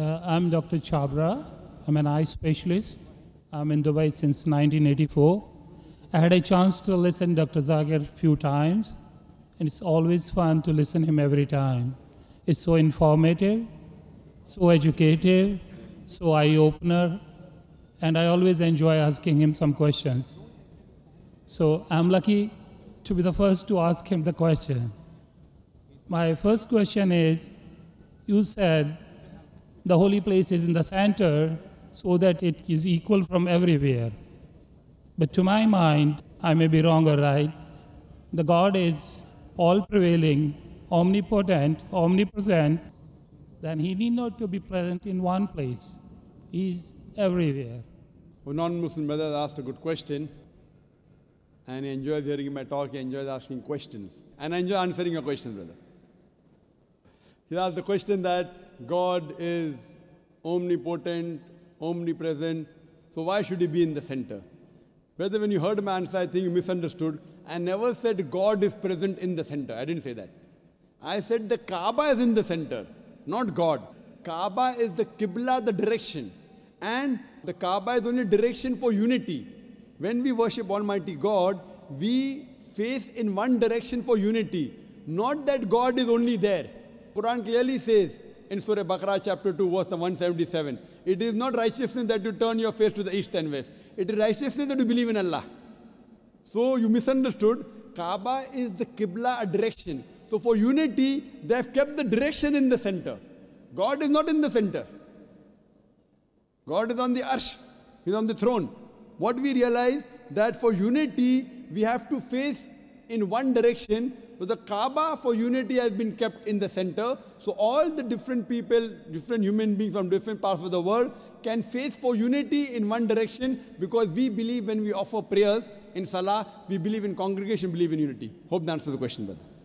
Uh, I'm Dr. Chabra. I'm an eye specialist. I'm in Dubai since 1984. I had a chance to listen to Dr. Zagir a few times, and it's always fun to listen to him every time. It's so informative, so educative, so eye-opener, and I always enjoy asking him some questions. So I'm lucky to be the first to ask him the question. My first question is, you said the holy place is in the center so that it is equal from everywhere. But to my mind, I may be wrong or right, the God is all prevailing, omnipotent, omnipresent, then he need not to be present in one place. He is everywhere. A non-Muslim brother asked a good question, and he enjoys hearing my talk, he enjoys asking questions. And I enjoy answering your question, brother. He asked the question that God is omnipotent, omnipresent, so why should he be in the center? Brother, when you heard my answer, I think you misunderstood. I never said God is present in the center. I didn't say that. I said the Kaaba is in the center, not God. Kaaba is the Qibla, the direction. And the Kaaba is only direction for unity. When we worship Almighty God, we face in one direction for unity. Not that God is only there. Quran clearly says, in Surah Baqarah chapter 2 verse 177. It is not righteousness that you turn your face to the east and west. It is righteousness that you believe in Allah. So you misunderstood. Kaaba is the Qibla, a direction. So for unity, they have kept the direction in the center. God is not in the center. God is on the arsh. He's on the throne. What we realize that for unity, we have to face in one direction, So the Kaaba for unity has been kept in the center. So all the different people, different human beings from different parts of the world can face for unity in one direction because we believe when we offer prayers in Salah, we believe in congregation, believe in unity. Hope that answers the question, brother.